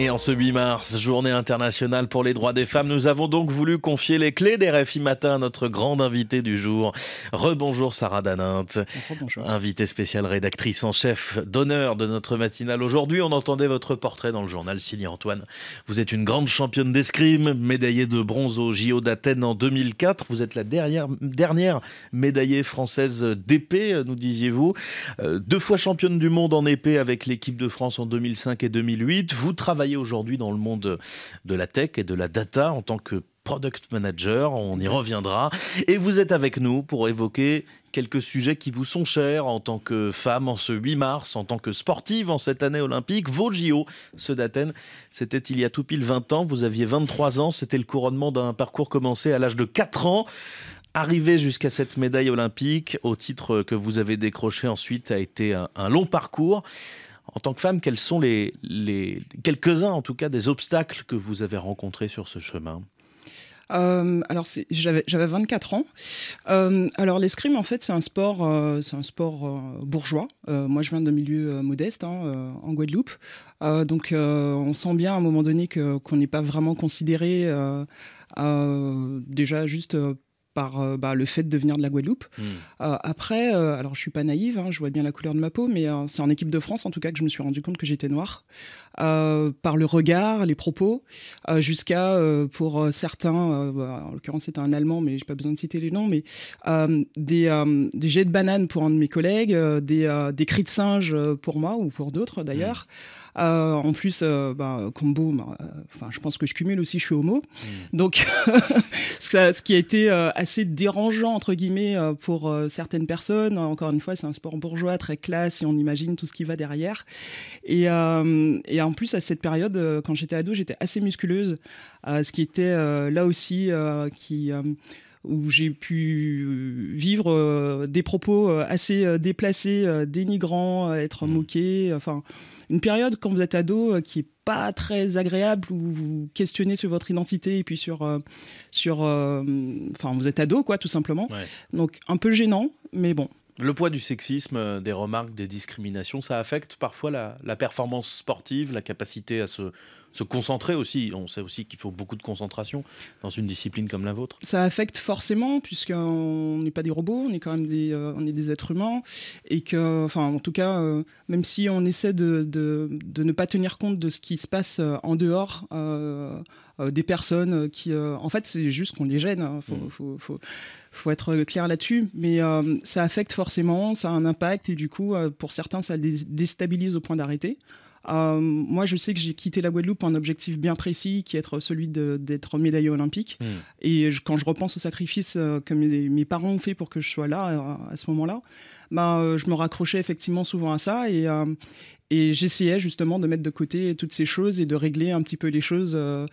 Et en ce 8 mars, journée internationale pour les droits des femmes, nous avons donc voulu confier les clés des RFI Matin à notre grande invitée du jour. Rebonjour Sarah Danint, invitée spéciale rédactrice en chef d'honneur de notre matinale. Aujourd'hui, on entendait votre portrait dans le journal Signé Antoine. Vous êtes une grande championne d'escrime, médaillée de bronze au JO d'Athènes en 2004. Vous êtes la dernière, dernière médaillée française d'épée, nous disiez-vous. Euh, deux fois championne du monde en épée avec l'équipe de France en 2005 et 2008. Vous travaillez aujourd'hui dans le monde de la tech et de la data en tant que product manager, on y reviendra. Et vous êtes avec nous pour évoquer quelques sujets qui vous sont chers en tant que femme en ce 8 mars, en tant que sportive en cette année olympique. Vos JO, ceux d'Athènes, c'était il y a tout pile 20 ans. Vous aviez 23 ans. C'était le couronnement d'un parcours commencé à l'âge de 4 ans. Arriver jusqu'à cette médaille olympique, au titre que vous avez décroché ensuite, a été un long parcours en tant que femme, quels sont les, quelques-uns en tout cas des obstacles que vous avez rencontrés sur ce chemin euh, alors j'avais 24 ans. Euh, alors l'escrime en fait c'est un sport, euh, c'est un sport bourgeois. moi je viens d'un milieu modeste hein, en Guadeloupe, donc on sent bien à un moment donné qu'on n'est pas vraiment considéré déjà juste par euh, bah, le fait de venir de la Guadeloupe. Hmm. Euh, après, euh, alors je suis pas naïve, hein, je vois bien la couleur de ma peau, mais c'est en équipe de France en tout cas que je me suis rendu compte que j'étais noire. Euh, par le regard, les propos, euh, jusqu'à, euh, pour certains, en l'occurrence c'est un Allemand, mais j'ai pas besoin de citer les noms, mais des, jets de bananes pour un de mes collègues, des, cris de singe pour moi ou pour d'autres d'ailleurs. Mmh. en plus, bah, ben, combo, enfin, je pense que je cumule aussi, je suis homo. Mmh. Donc, ce qui a été assez dérangeant, entre guillemets, pour certaines personnes. Encore une fois, c'est un sport bourgeois, très classe, et on imagine tout ce qui va derrière. Et, et en plus, à cette période, euh, quand j'étais ado, j'étais assez musculeuse, euh, ce qui était euh, là aussi qui, où j'ai pu vivre des propos assez déplacés, dénigrants, être mmh. moqué. Enfin, une période quand vous êtes ado qui est pas très agréable, où vous questionnez sur votre identité et puis sur, sur, enfin, vous êtes ado quoi, tout simplement. Donc un peu gênant, mais bon, le poids du sexisme, euh, des remarques, des discriminations, ça affecte parfois la, performance sportive, la capacité à se se concentrer aussi. On sait aussi qu'il faut beaucoup de concentration dans une discipline comme la vôtre. Ça affecte forcément, puisqu'on n'est pas des robots, on est quand même des, euh, on est des êtres humains. Et que, enfin, en tout cas, euh, même si on essaie de, ne pas tenir compte de ce qui se passe euh, en dehors, des personnes qui, en fait, c'est juste qu'on les gêne. il hein. mm. Faut, être clair là-dessus. Mais ça affecte forcément, ça a un impact et du coup, pour certains, ça les déstabilise au point d'arrêter. Euh, moi, je sais que j'ai quitté la Guadeloupe pour un objectif bien précis, qui est être celui d'être médaillé olympique. Hmm. Et quand je repense au sacrifice euh, que mes, parents ont fait pour que je sois là euh, à ce moment-là, ben, euh, je me raccrochais effectivement souvent à ça euh, et, j'essayais justement de mettre de côté toutes ces choses et de régler un petit peu les choses, euh,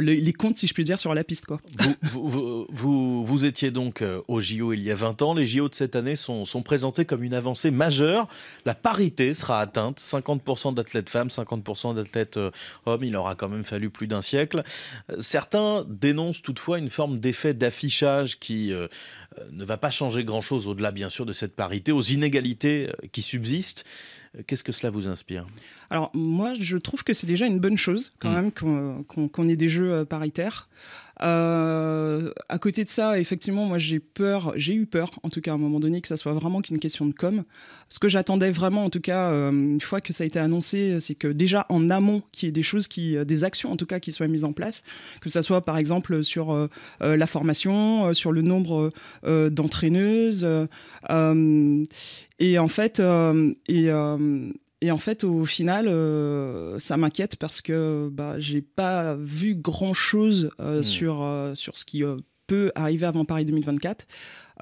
les, comptes, si je puis dire, sur la piste. Quoi. Vous, vous, étiez donc au JO il y a 20 ans. Les JO de cette année sont, sont présentés comme une avancée majeure. La parité sera atteinte. 50% d'athlètes femmes, 50% d'athlètes hommes. Il aura quand même fallu plus d'un siècle. Certains dénoncent toutefois une forme d'effet d'affichage qui ne va pas changer grand-chose au-delà, bien sûr, de cette parité aux inégalités euh, qui subsistent. Qu'est-ce que cela vous inspire Alors moi, je trouve que c'est déjà une bonne chose quand hmm. même qu'on ait des jeux euh, paritaires. Euh, à côté de ça, effectivement, moi j'ai peur, j'ai eu peur, en tout cas à un moment donné, que ça soit vraiment qu'une question de com. Ce que j'attendais vraiment, en tout cas, euh, une fois que ça a été annoncé, c'est que déjà en amont, qu'il y ait des choses, qui, des actions en tout cas, qui soient mises en place, que ce soit par exemple sur la formation, sur le nombre d'entraîneuses, et en fait, euh, et, euh, et en fait, au final, euh, ça m'inquiète parce que bah, j'ai pas vu grand chose hmm. sur, sur ce qui peut arriver avant Paris 2024.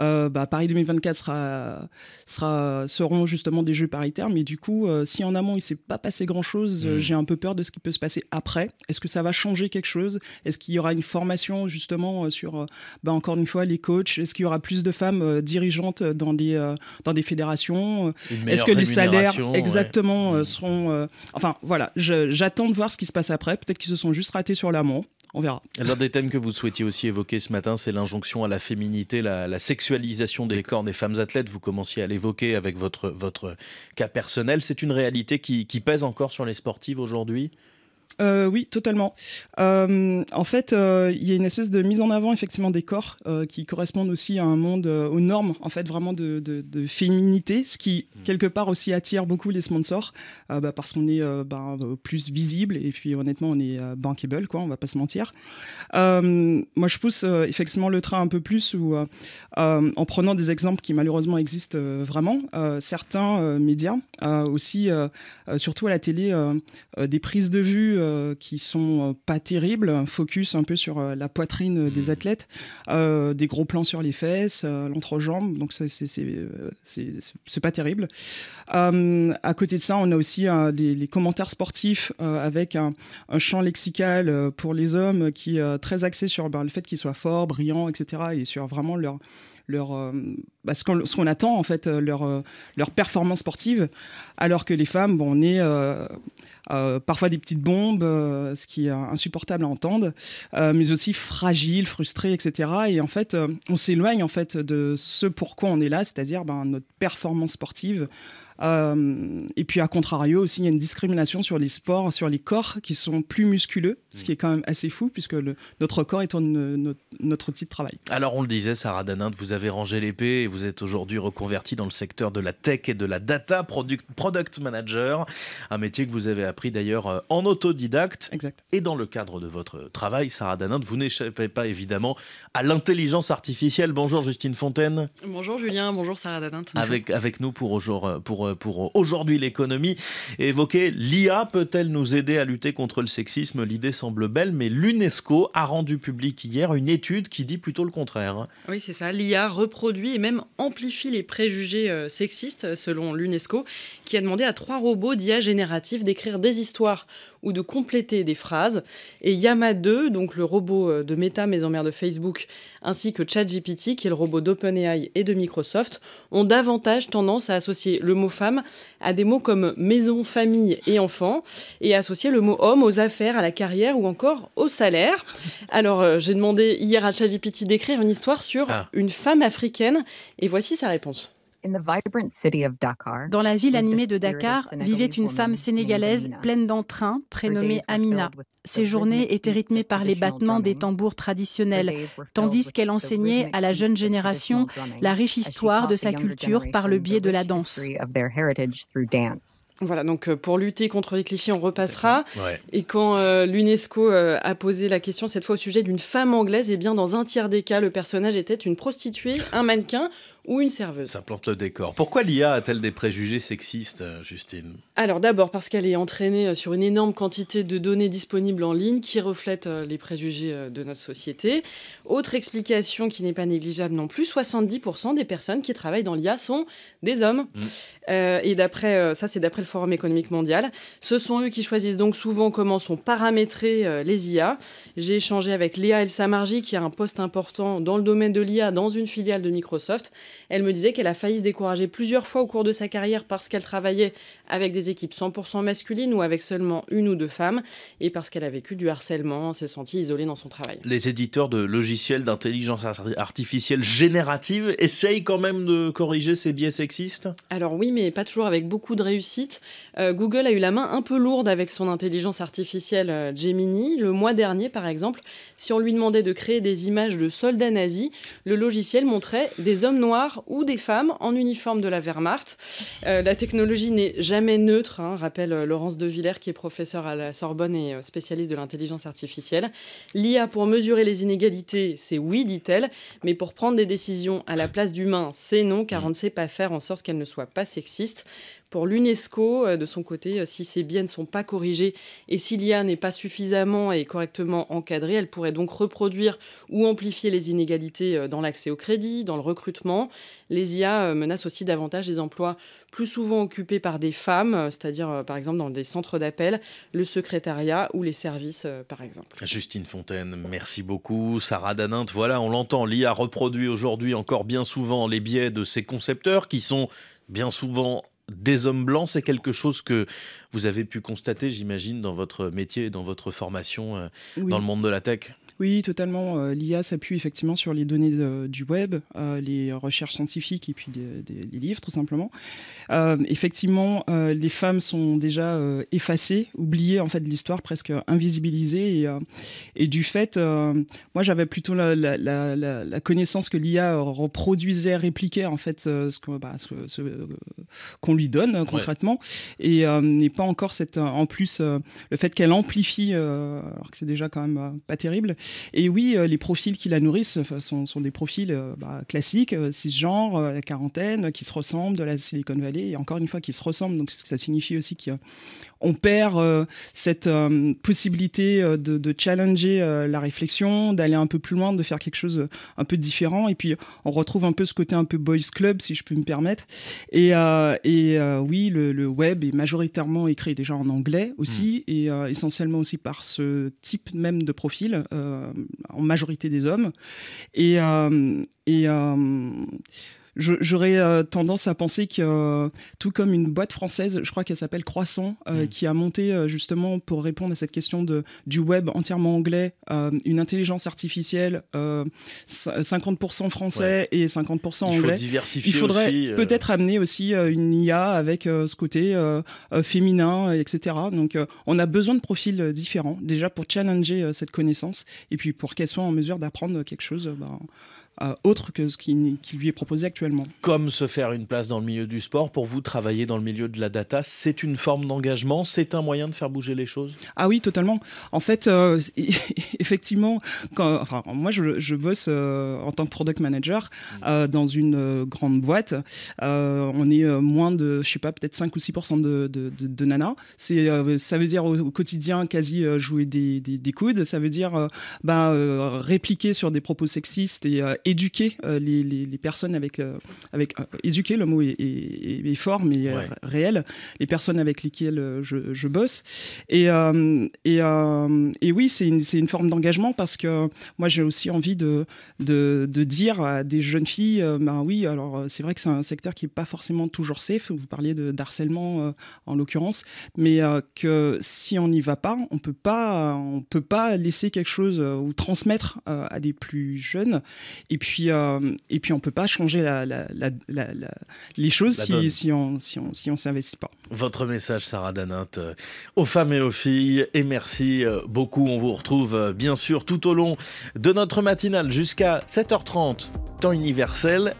Euh, bah, Paris 2024 sera, sera, seront justement des jeux paritaires, mais du coup, euh, si en amont il ne s'est pas passé grand-chose, euh, mm. j'ai un peu peur de ce qui peut se passer après. Est-ce que ça va changer quelque chose Est-ce qu'il y aura une formation justement sur, bah, encore une fois, les coachs Est-ce qu'il y aura plus de femmes dirigeantes dans des, dans des fédérations Est-ce que les salaires exactement mm. seront... enfin voilà, j'attends de voir ce qui se passe après. Peut-être qu'ils se sont juste ratés sur l'amont. L'un des thèmes que vous souhaitiez aussi évoquer ce matin, c'est l'injonction à la féminité, la, sexualisation des corps des femmes athlètes. Vous commenciez à l'évoquer avec votre, cas personnel. C'est une réalité qui pèse encore sur les sportives aujourd'hui euh, oui, totalement. Euh, en fait, euh, il y a une espèce de mise en avant effectivement des corps qui correspondent aussi à un monde aux normes, en fait, vraiment de, féminité, ce qui hmm. quelque part aussi attire beaucoup les sponsors, bah, parce qu'on est ben, plus visible et puis honnêtement, on est bankable, quoi. On va pas se mentir. moi, je pousse effectivement le train un peu plus, ou en prenant des exemples qui malheureusement existent vraiment, certains médias aussi, surtout à la télé, des prises de vue euh, qui sont euh, pas terribles, focus un peu sur euh, la poitrine des hmm. athlètes, des gros plans sur les fesses, l'entrejambe, donc c'est pas terrible. à côté de ça, on a aussi les, commentaires sportifs avec un, champ lexical pour les hommes qui est très axé sur ben, le fait qu'ils soient forts, brillants, etc. et sur vraiment leur leur euh, bah, ce qu'on attend en fait euh, leur euh, leur performance sportive, alors que les femmes, bon, on est parfois des petites bombes, ce qui est insupportable à entendre, mais aussi fragiles, frustrées, etc. Et en fait, on s'éloigne en fait de ce pourquoi on est là, c'est-à-dire ben, notre performance sportive. Euh, et puis, à contrario, aussi, il y a une discrimination sur les sports, sur les corps qui sont plus musculeux, ce qui mm. est quand même assez fou, puisque notre corps est euh, notre, outil de travail. Alors, on le disait, Sarah Danin, vous avez rangé l'épée et vous êtes aujourd'hui reconverti dans le secteur de la tech et de la data, product, product manager, un métier que vous avez appris d'ailleurs euh, en autodidacte. Exact. Et dans le cadre de votre travail, Sarah Danin, vous n'échappez pas évidemment à l'intelligence artificielle. Bonjour Justine Fontaine. Bonjour Julien, bonjour Sarah Danint. Avec, avec nous pour aujourd'hui. Pour pour, euh, euh, aujourd'hui l'économie. Évoquer l'IA peut-elle nous aider à lutter contre le sexisme L'idée semble belle, mais l'UNESCO a rendu public hier une étude qui dit plutôt le contraire. Hein. Oui, c'est ça. L'IA reproduit et même amplifie les préjugés euh, sexistes, selon l'UNESCO, qui a demandé à trois robots d'IA génératif d'écrire des histoires ou de compléter des phrases. Et Yama 2, donc le robot de Meta, maison mère de Facebook, ainsi que ChatGPT, qui est le robot d'OpenAI et de Microsoft, ont davantage tendance à associer le mot femme à des mots comme maison, famille et enfants, et associer le mot homme aux affaires, à la carrière ou encore au salaire. Alors euh, j'ai demandé hier à ChatGPT d'écrire une histoire sur ah. une femme africaine, et voici sa réponse. Dans la ville animée de Dakar vivait une femme sénégalaise pleine d'entrain prénommée Amina. Ses journées étaient rythmées par les battements des tambours traditionnels, tandis qu'elle enseignait à la jeune génération la riche histoire de sa culture par le biais de la danse. Voilà, donc euh, pour lutter contre les clichés, on repassera. Et quand euh, l'UNESCO euh, a posé la question, cette fois au sujet d'une femme anglaise, et eh bien dans un tiers des cas, le personnage était une prostituée, un mannequin ou une serveuse. Ça plante le décor. Pourquoi l'IA a-t-elle des préjugés sexistes, euh, Justine Alors d'abord parce qu'elle est entraînée euh, sur une énorme quantité de données disponibles en ligne qui reflètent euh, les préjugés de notre société. Autre explication qui n'est pas négligeable non plus, 70% des personnes qui travaillent dans l'IA sont des hommes. Mm. et d'après, ça c'est d'après le Forum économique mondial, ce sont eux qui choisissent donc souvent comment sont paramétrées les IA. J'ai échangé avec Léa El Samarji qui a un poste important dans le domaine de l'IA dans une filiale de Microsoft. Elle me disait qu'elle a failli se décourager plusieurs fois au cours de sa carrière parce qu'elle travaillait avec des équipes 100% masculines ou avec seulement une ou deux femmes et parce qu'elle a vécu du harcèlement, s'est sentie isolée dans son travail. Les éditeurs de logiciels d'intelligence artificielle générative essayent quand même de corriger ces biais sexistes Alors oui, mais pas toujours avec beaucoup de réussite. Euh, Google a eu la main un peu lourde avec son intelligence artificielle euh, Gemini. Le mois dernier, par exemple, si on lui demandait de créer des images de soldats nazis, le logiciel montrait des hommes noirs ou des femmes en uniforme de la Wehrmacht. Euh, la technologie n'est jamais neutre, hein, rappelle euh, Laurence De Villers, qui est professeur à la Sorbonne et euh, spécialiste de l'intelligence artificielle. L'IA pour mesurer les inégalités, c'est oui, dit-elle, mais pour prendre des décisions à la place d'humains, c'est non, car on ne sait pas faire en sorte qu'elle ne soit pas sexiste pour l'UNESCO, euh, de son côté, euh, si ces biens ne sont pas corrigés et si l'IA n'est pas suffisamment et correctement encadrée, elle pourrait donc reproduire ou amplifier les inégalités euh, dans l'accès au crédit, dans le recrutement. Les IA menacent aussi davantage des emplois plus souvent occupés par des femmes, c'est-à-dire par exemple dans des centres d'appel, le secrétariat ou les services par exemple. Justine Fontaine, merci beaucoup. Sarah Danint, voilà, on l'entend, l'IA reproduit aujourd'hui encore bien souvent les biais de ses concepteurs qui sont bien souvent des hommes blancs, c'est quelque chose que vous avez pu constater, j'imagine, dans votre métier, dans votre formation, euh, dans le monde de la tech Oui, totalement. Euh, L'IA s'appuie effectivement sur les données du web, euh, les recherches scientifiques et puis des, livres, tout simplement. effectivement, les femmes sont déjà effacées, oubliées en fait de l'histoire, presque invisibilisées. Et, du fait, moi j'avais plutôt la, connaissance que l'IA reproduisait, répliquait en fait bah, ce qu'on ce, lui donne euh, concrètement et, n'est euh, pas encore cette euh, en plus le fait qu'elle amplifie alors que c'est déjà quand même pas terrible et oui les profils qui la nourrissent sont, sont des profils bah, classiques cisgenres la quarantaine qui se ressemblent de la Silicon Valley et encore une fois qui se ressemblent donc ça signifie aussi qu'on perd cette possibilité de, challenger la réflexion d'aller un peu plus loin de faire quelque chose un peu différent et puis on retrouve un peu ce côté un peu boys club si je peux me permettre et, et et euh, oui, le, web est majoritairement écrit déjà en anglais aussi, mm. et euh, essentiellement aussi par ce type même de profil, euh, en majorité des hommes. et j'aurais euh, tendance à penser que, euh, tout comme une boîte française, je crois qu'elle s'appelle Croissant, euh, mm. qui a monté justement pour répondre à cette question de, du web entièrement anglais, une intelligence artificielle 50% français et 50% anglais. Il faudrait peut-être amener aussi une IA avec ce côté féminin, etc. Donc on a besoin de profils différents, déjà pour challenger cette connaissance et puis pour qu'elle soit en mesure d'apprendre quelque chose. Bah, euh, autre que ce qui, lui est proposé actuellement. Comme se faire une place dans le milieu du sport, pour vous, travailler dans le milieu de la data, c'est une forme d'engagement, c'est un moyen de faire bouger les choses Ah oui, totalement. En fait, euh, effectivement, quand, enfin, moi je, bosse euh, en tant que product manager hmm. dans une grande boîte. on est moins de, je sais pas, peut-être 5 ou 6 de, de, de, nanas. ça veut dire au, quotidien quasi jouer des, coudes, ça veut dire bah, répliquer sur des propos sexistes et éduquer euh, les, les, personnes avec euh, avec euh, éduquer le mot est, fort mais réel les personnes avec lesquelles je, je bosse et et, et, oui c'est une, une forme d'engagement parce que moi j'ai aussi envie de, de, dire à des jeunes filles bah oui alors c'est vrai que c'est un secteur qui est pas forcément toujours safe vous parliez de d'harcèlement en l'occurrence mais que si on n'y va pas on peut pas on peut pas laisser quelque chose ou transmettre à des plus jeunes et puis, euh, et puis on peut pas changer les choses si, on si s'investit pas. Votre message, Sarah Danat, euh, aux femmes et aux filles. Et merci euh, beaucoup. On vous retrouve bien sûr tout au long de notre matinale jusqu'à 7h30, temps universel.